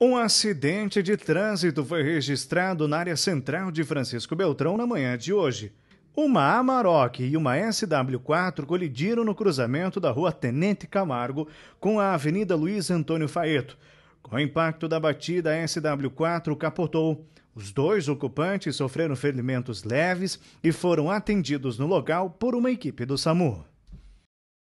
Um acidente de trânsito foi registrado na área central de Francisco Beltrão na manhã de hoje. Uma Amarok e uma SW4 colidiram no cruzamento da rua Tenente Camargo com a Avenida Luiz Antônio Faeto. Com o impacto da batida, a SW4 capotou. Os dois ocupantes sofreram ferimentos leves e foram atendidos no local por uma equipe do SAMU.